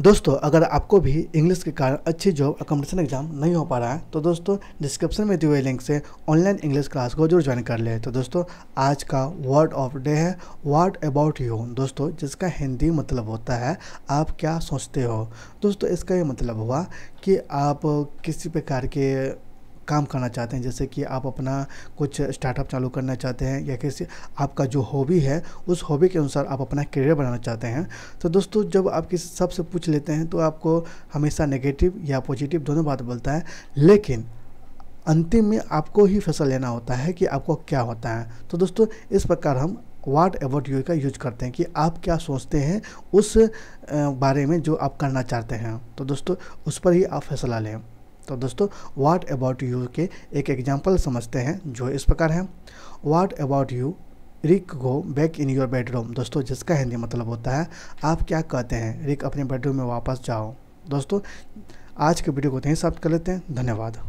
दोस्तों अगर आपको भी इंग्लिश के कारण अच्छी जॉब और कंपटीशन एग्जाम नहीं हो पा रहा है तो दोस्तों डिस्क्रिप्शन में दिए हुए लिंक से ऑनलाइन इंग्लिश क्लास को जरूर ज्वाइन कर ले तो दोस्तों आज का वर्ड ऑफ डे है व्हाट अबाउट यू दोस्तों जिसका हिंदी मतलब होता है आप क्या सोचते हो दोस्तों इसका ये मतलब हुआ कि आप किसी प्रकार के काम करना चाहते हैं जैसे कि आप अपना कुछ स्टार्टअप चालू करना चाहते हैं या किसी आपका जो हॉबी है उस हॉबी के अनुसार आप अपना करियर बनाना चाहते हैं तो दोस्तों जब आप किसी सबसे पूछ लेते हैं तो आपको हमेशा नेगेटिव या पॉजिटिव दोनों बात बोलता है लेकिन अंतिम में आपको ही फैसला लेना होता है कि आपको क्या होता है तो दोस्तों इस प्रकार हम वाट अबाउट यू का यूज करते हैं कि आप क्या सोचते हैं उस बारे में जो आप करना चाहते हैं तो दोस्तों उस पर ही आप फैसला लें तो दोस्तों व्हाट अबाउट यू के एक एग्जाम्पल समझते हैं जो इस प्रकार है what about you Rick go back in your bedroom दोस्तों जिसका हिंदी मतलब होता है आप क्या कहते हैं रिक अपने बेडरूम में वापस जाओ दोस्तों आज के वीडियो को यहीं समाप्त कर लेते हैं धन्यवाद